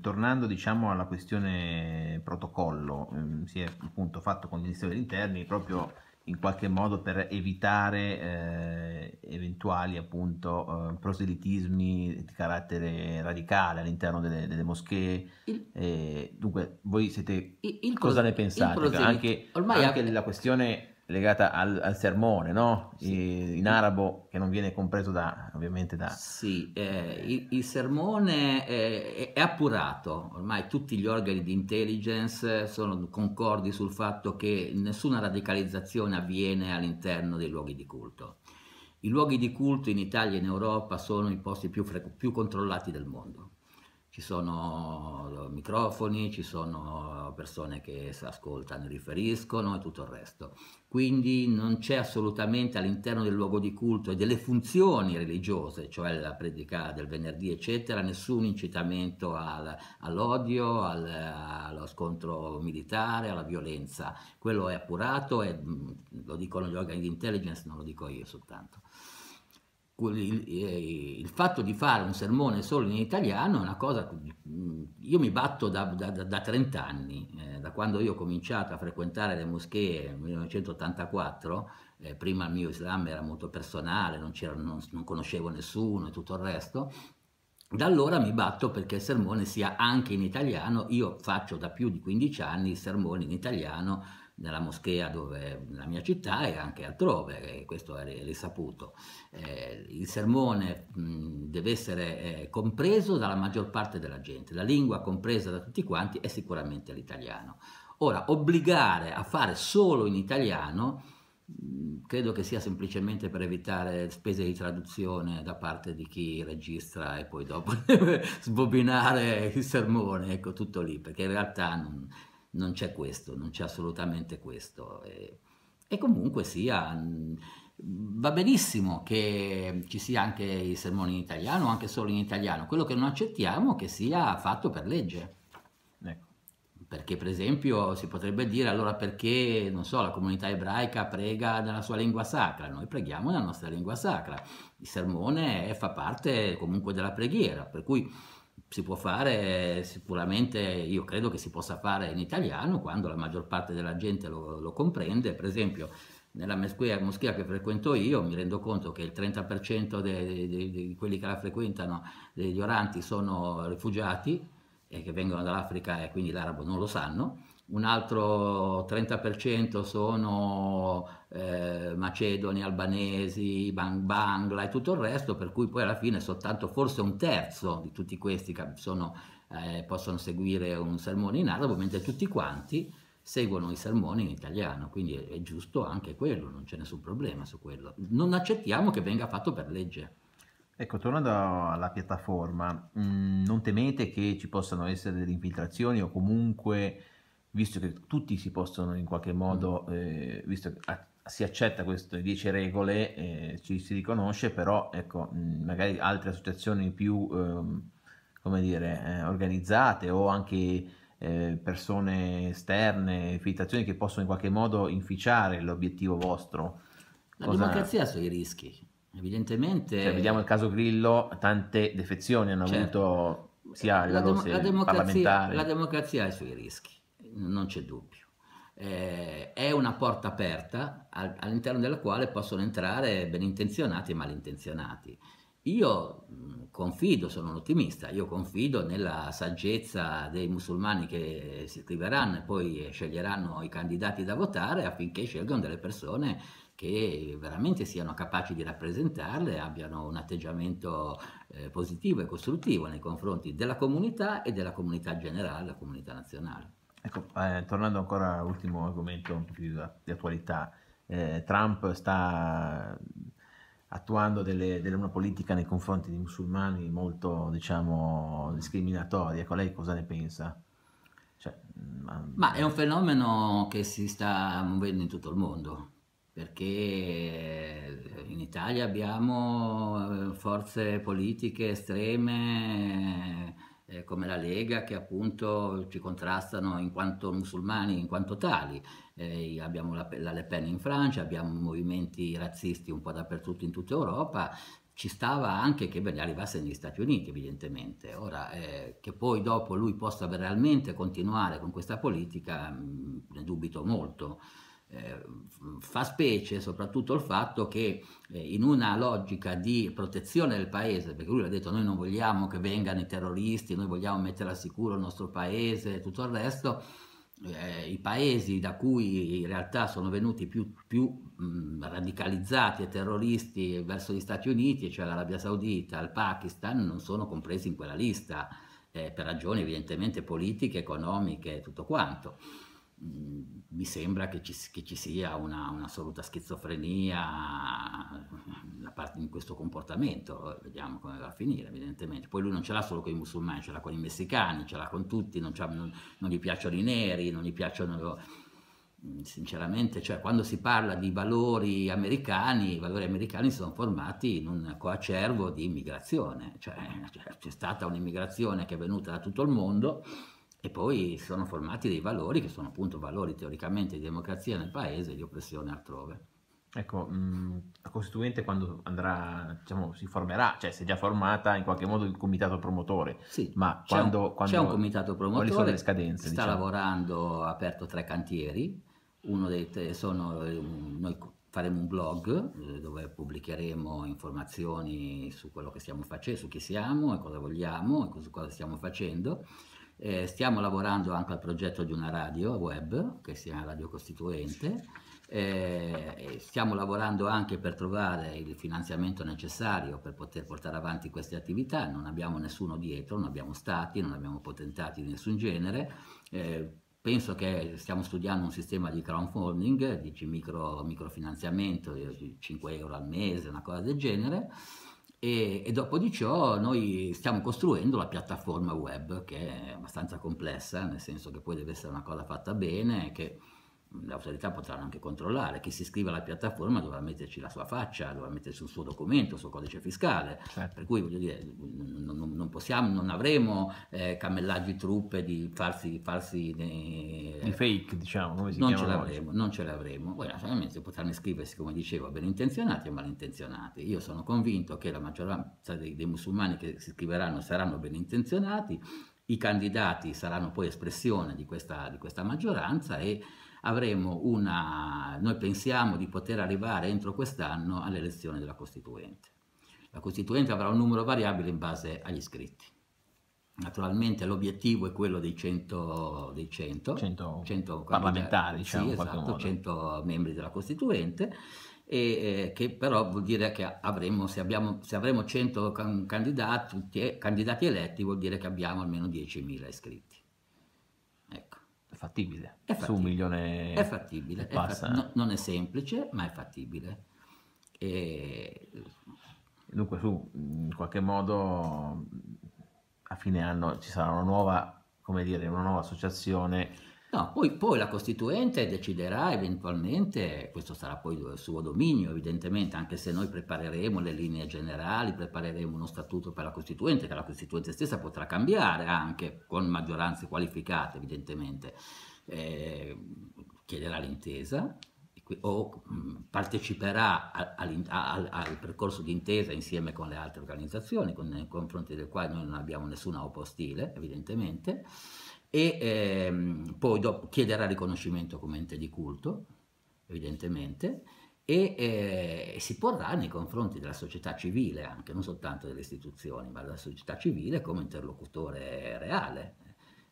tornando diciamo alla questione protocollo, ehm, si è appunto fatto con il Ministero degli Interni proprio in qualche modo per evitare eh, eventuali appunto eh, proselitismi di carattere radicale all'interno delle, delle moschee. Il, eh, dunque, voi siete il, il cosa ne pensate? Anche, anche, la questione legata al, al sermone, no? sì. in arabo che non viene compreso da, ovviamente da... Sì, eh, il, il, sermone è, è, appurato, ormai tutti gli organi di intelligence sono concordi sul fatto che nessuna radicalizzazione avviene all'interno dei luoghi di culto. I luoghi di culto in Italia e in Europa sono i posti più, più controllati del mondo ci sono eh, microfoni, ci sono eh, persone che ascoltano e riferiscono e tutto il resto. Quindi non c'è assolutamente all'interno del luogo di culto e delle funzioni religiose, cioè la predica del venerdì eccetera, nessun incitamento al, all'odio, al, allo scontro militare, alla violenza. Quello è appurato e mm, lo dicono gli organi di intelligence, non lo dico io soltanto il, eh, il, fatto di fare un sermone solo in italiano è una cosa, mm, io mi batto da, da, da 30 anni, eh, da quando io ho cominciato a frequentare le moschee nel 1984, eh, prima il mio Islam era molto personale, non, non, non conoscevo nessuno e tutto il resto, da allora mi batto perché il sermone sia anche in italiano, io faccio da più di 15 anni sermoni in italiano nella moschea dove, nella mia città e anche altrove, e questo è risaputo. Eh, il sermone mh, deve essere eh, compreso dalla maggior parte della gente, la lingua compresa da tutti quanti è sicuramente l'italiano. Ora, obbligare a fare solo in italiano credo che sia semplicemente per evitare spese di traduzione da parte di chi registra e poi dopo deve sbobinare il sermone, ecco tutto lì, perché in realtà non c'è questo, non c'è assolutamente questo. E, e comunque sia, mm, va benissimo che ci sia anche i sermoni in italiano, anche solo in italiano, quello che non accettiamo è che sia fatto per legge. Ecco. Perché per esempio si potrebbe dire allora perché, non so, la comunità ebraica prega nella sua lingua sacra, noi preghiamo nella nostra lingua sacra, il sermone fa parte comunque della preghiera, per cui si può fare sicuramente, io credo che si possa fare in italiano quando la maggior parte della gente lo, lo comprende, per esempio nella moschea, moschea, che frequento io mi rendo conto che il 30% di quelli che la frequentano, degli oranti, sono rifugiati e che vengono dall'Africa e quindi l'arabo non lo sanno, un altro 30% sono eh, macedoni, albanesi, bang, Bangla e tutto il resto, per cui poi alla fine soltanto forse un terzo di tutti questi sono, eh, possono seguire un sermone in arabo, mentre tutti quanti seguono i sermoni in italiano, quindi è, è giusto anche quello, non c'è nessun problema su quello. Non accettiamo che venga fatto per legge. Ecco, tornando alla piattaforma, mh, mm, non temete che ci possano essere delle infiltrazioni o comunque visto che tutti si possono in qualche modo, mm. eh, visto che si accetta queste 10 regole, eh, ci si riconosce, però ecco, mh, mm, magari altre associazioni più, ehm, come dire, eh, organizzate o anche eh, persone esterne, filtrazioni che possono in qualche modo inficiare l'obiettivo vostro. La democrazia ha i suoi rischi. Evidentemente... Cioè, vediamo il caso Grillo, tante defezioni hanno certo. avuto sia a livello la, dem- la, democrazia, la democrazia ha i suoi rischi non c'è dubbio. Eh, è una porta aperta al, all'interno della quale possono entrare benintenzionati e malintenzionati. Io mm, confido, sono un ottimista, io confido nella saggezza dei musulmani che si iscriveranno e poi sceglieranno i candidati da votare affinché scelgano delle persone che veramente siano capaci di rappresentarle, abbiano un atteggiamento eh, positivo e costruttivo nei confronti della comunità e della comunità generale, la comunità nazionale. Ecco, eh, tornando ancora all'ultimo argomento un po' più di attualità, eh, Trump sta attuando delle, delle, una politica nei confronti dei musulmani molto, diciamo, discriminatoria. Ecco, lei cosa ne pensa? Cioè, mm, ma... ma è un fenomeno che si sta muovendo in tutto il mondo, perché in Italia abbiamo eh, forze politiche estreme eh, come la Lega che appunto ci contrastano in quanto musulmani, in quanto tali. Eh, abbiamo la, la Le Pen in Francia, abbiamo movimenti razzisti un po' dappertutto in tutta Europa, ci stava anche che Berni arrivasse negli Stati Uniti evidentemente, ora eh, che poi dopo lui possa realmente continuare con questa politica mh, mm, ne dubito molto. Eh, fa specie soprattutto il fatto che eh, in una logica di protezione del paese, perché lui ha detto noi non vogliamo che vengano i terroristi, noi vogliamo mettere al sicuro il nostro paese e tutto il resto, eh, i paesi da cui in realtà sono venuti più, più mh, radicalizzati e terroristi verso gli Stati Uniti, cioè l'Arabia Saudita, il Pakistan, non sono compresi in quella lista, eh, per ragioni evidentemente politiche, economiche e tutto quanto. Mhmm, mi sembra che ci, che ci sia una, un'assoluta schizofrenia mhmm, da parte di questo comportamento, vediamo come va a finire evidentemente. Poi lui non ce l'ha solo con i musulmani, ce l'ha con i messicani, ce l'ha con tutti, non, non, non gli piacciono i neri, non gli piacciono... Mhmm, sinceramente, cioè, quando si parla di valori americani, i valori americani sono formati in un coacervo di immigrazione, cioè, cioè c'è stata un'immigrazione che è venuta da tutto il mondo e poi sono formati dei valori che sono appunto valori teoricamente di democrazia nel paese e di oppressione altrove. Ecco, mh, mm, la Costituente quando andrà, diciamo, si formerà, cioè si è già formata in qualche modo il comitato promotore, sì, ma c'è quando, un, quando, c'è un, comitato promotore quali sono le scadenze? Sta diciamo? lavorando, ha aperto tre cantieri, uno dei tre sono, eh, noi faremo un blog eh, dove pubblicheremo informazioni su quello che stiamo facendo, su chi siamo e cosa vogliamo e su cosa stiamo facendo eh, stiamo lavorando anche al progetto di una radio web che sia Radio Costituente. Eh, stiamo lavorando anche per trovare il finanziamento necessario per poter portare avanti queste attività, non abbiamo nessuno dietro, non abbiamo stati, non abbiamo potentati di nessun genere. Eh, penso che stiamo studiando un sistema di crowdfunding, di micro, microfinanziamento, 5 eh, euro al mese, una cosa del genere. E, e, dopo di ciò noi stiamo costruendo la piattaforma web che è abbastanza complessa, nel senso che poi deve essere una cosa fatta bene, che le autorità potranno anche controllare, chi si iscrive alla piattaforma dovrà metterci la sua faccia, dovrà metterci un suo documento, il suo codice fiscale, certo. per cui voglio dire, non, non possiamo, non avremo eh, cammellaggi truppe di farsi... farsi eh, di fake, diciamo, come si non ce l'avremo, Non ce l'avremo, poi naturalmente potranno iscriversi, come dicevo, benintenzionati e malintenzionati, io sono convinto che la maggioranza dei, dei musulmani che si iscriveranno saranno benintenzionati, i candidati saranno poi espressione di questa, di questa maggioranza e avremo una, noi pensiamo di poter arrivare entro quest'anno all'elezione della Costituente. La Costituente avrà un numero variabile in base agli iscritti. Naturalmente l'obiettivo è quello dei 100, dei 100, parlamentari, diciamo, sì, esatto, 100 membri della Costituente, e, eh, che però vuol dire che avremo, se, abbiamo, se avremo 100 candidati, candidati eletti, vuol dire che abbiamo almeno 10.000 iscritti fattibile. È fattibile. Su un milione è fattibile. È passa. no, non è semplice, ma è fattibile. E... Dunque, su, in qualche modo, a fine anno ci sarà una nuova, come dire, una nuova associazione No, poi, poi, la Costituente deciderà eventualmente, questo sarà poi il suo dominio evidentemente, anche se noi prepareremo le linee generali, prepareremo uno statuto per la Costituente, che la Costituente stessa potrà cambiare anche con maggioranze qualificate evidentemente, eh, chiederà l'intesa o mm, parteciperà al, al, al percorso d'intesa insieme con le altre organizzazioni, con, nei confronti del quale noi non abbiamo nessuna opostile, evidentemente, e ehm, poi dopo chiederà riconoscimento come ente di culto, evidentemente, e eh, si porrà nei confronti della società civile, anche non soltanto delle istituzioni, ma della società civile come interlocutore reale.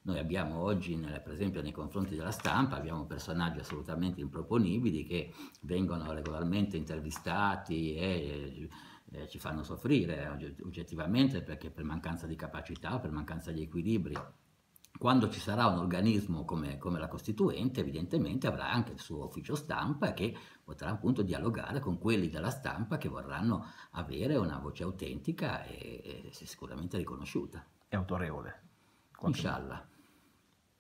Noi abbiamo oggi, nel, per esempio nei confronti della stampa, abbiamo personaggi assolutamente improponibili che vengono regolarmente intervistati e eh, ci fanno soffrire oggettivamente perché per mancanza di capacità per mancanza di equilibri quando ci sarà un organismo come, come, la Costituente, evidentemente avrà anche il suo ufficio stampa che potrà appunto dialogare con quelli della stampa che vorranno avere una voce autentica e, e sicuramente riconosciuta. E autorevole. Quanto Inshallah.